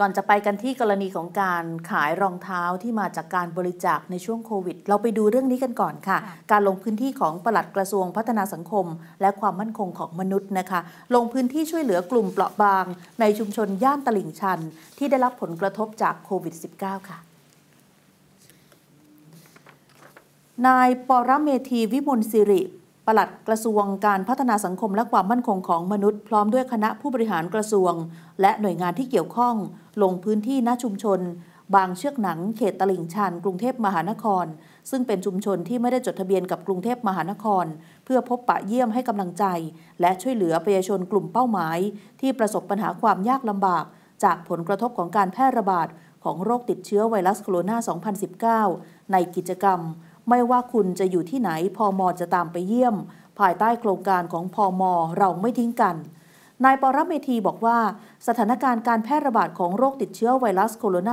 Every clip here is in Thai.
ก่อนจะไปกันที่กรณีของการขายรองเท้าที่มาจากการบริจาคในช่วงโควิดเราไปดูเรื่องนี้กันก่อนค่ะ การลงพื้นที่ของปลัดกระทรวงพัฒนาสังคม และความมั่นคงของมนุษย์นะคะลงพื้นที่ช่วยเหลือกลุ่มเปราะบาง ในชุมชนย่านตลิ่งชัน ที่ได้รับผลกระทบจากโควิด -19 ค่ะ นายปรเมธีวิมลสิริปลัดกระทรวงการพัฒนาสังคมและความมั่นคงของมนุษย์ พร้อมด้วยคณะผู้บริหารกระทรวง และหน่วยงานที่เกี่ยวข้อง ลงพื้นที่ณชุมชน บางเชือกหนังเขตตลิ่งชันกรุงเทพมหานคร ซึ่งเป็นชุมชนที่ไม่ได้จดทะเบียนกับกรุงเทพมหานคร เพื่อพบปะเยี่ยมให้กำลังใจ และช่วยเหลือประชาชนกลุ่มเป้าหมาย ที่ประสบปัญหาความยากลำบาก จากผลกระทบของการแพร่ระบาดของโรคติดเชื้อไวรัสโคโรนา 2019 ในกิจกรรมไม่ว่าคุณจะอยู่ที่ไหนพอมอจะตามไปเยี่ยม ภายใต้โครงการของพอมอเราไม่ทิ้งกัน นายปรเมธีบอกว่า สถานการณ์การแพร่ระบาดของโรคติดเชื้อไวรัสโคโรน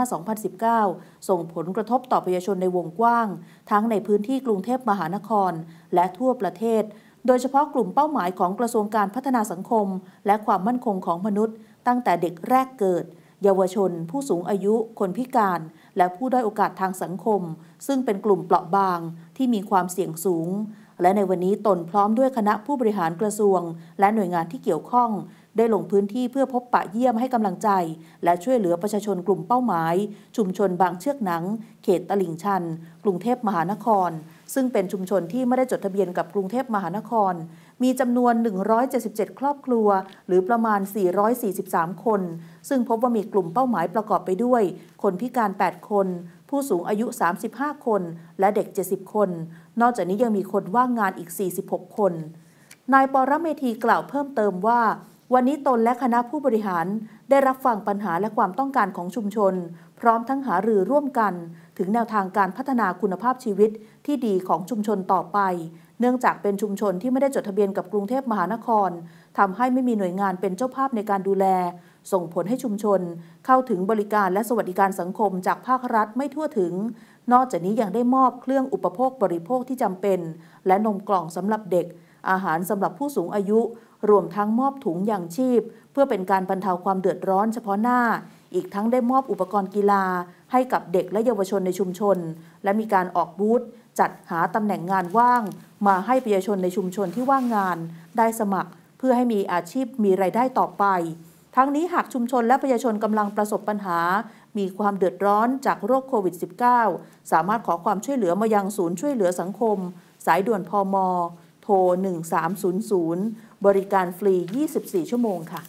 า 2019 ส่งผลกระทบต่อประชาชนในวงกว้าง ทั้งในพื้นที่กรุงเทพมหานคร และทั่วประเทศ โดยเฉพาะกลุ่มเป้าหมายของกระทรวงการพัฒนาสังคม และความมั่นคงของมนุษย์ ตั้งแต่เด็กแรกเกิดเยาวชน ผู้สูงอายุคนพิการและผู้ด้อยโอกาสทางสังคม ซึ่งเป็นกลุ่มเปราะบางที่มีความเสี่ยงสูง และในวันนี้ตนพร้อมด้วยคณะผู้บริหารกระทรวง และหน่วยงานที่เกี่ยวข้อง ได้ลงพื้นที่เพื่อพบปะเยี่ยมให้กำลังใจ และช่วยเหลือประชาชนกลุ่มเป้าหมาย ชุมชนบางเชือกหนัง เขตตลิ่งชันกรุงเทพมหานคร ซึ่งเป็นชุมชนที่ไม่ได้จดทะเบียนกับกรุงเทพมหานครมีจำนวน 177 ครอบครัว หรือประมาณ 443 คน ซึ่งพบว่ามีกลุ่มเป้าหมายประกอบไปด้วย คนพิการ 8 คน ผู้สูงอายุ 35 คน และเด็ก 70 คน นอกจากนี้ยังมีคนว่างงานอีก 46 คน นายปรเมธีกล่าวเพิ่มเติมว่า วันนี้ตนและคณะผู้บริหารได้รับฟังปัญหาและความต้องการของชุมชน พร้อมทั้งหารือร่วมกัน ถึงแนวทางการพัฒนาคุณภาพชีวิตที่ดีของชุมชนต่อไปเนื่องจากเป็นชุมชนที่ไม่ได้จดทะเบียนกับกรุงเทพมหานครทำให้ไม่มีหน่วยงานเป็นเจ้าภาพในการดูแล ส่งผลให้ชุมชนเข้าถึงบริการและสวัสดิการสังคมจากภาครัฐไม่ทั่วถึง นอกจากนี้ยังได้มอบเครื่องอุปโภคบริโภคที่จำเป็น และนมกล่องสำหรับเด็ก อาหารสำหรับผู้สูงอายุ รวมทั้งมอบถุงยางชีพ เพื่อเป็นการบรรเทาความเดือดร้อนเฉพาะหน้า อีกทั้งได้มอบอุปกรณ์กีฬา ให้กับเด็กและเยาวชนในชุมชน และมีการออกบูธจัดหาตำแหน่งงานว่างมาให้ประชาชนในชุมชนที่ว่างงานได้สมัครเพื่อให้มีอาชีพมีไรายได้ต่อไป ทั้งนี้หากชุมชนและประชาชนกำลังประสบปัญหา มีความเดือดร้อนจากโรคโควิด -19 สามารถขอความช่วยเหลือมายังศูนย์ช่วยเหลือสังคม สายด่วนพม โทร 1300 บริการฟรี 24 ชั่วโมงค่ะ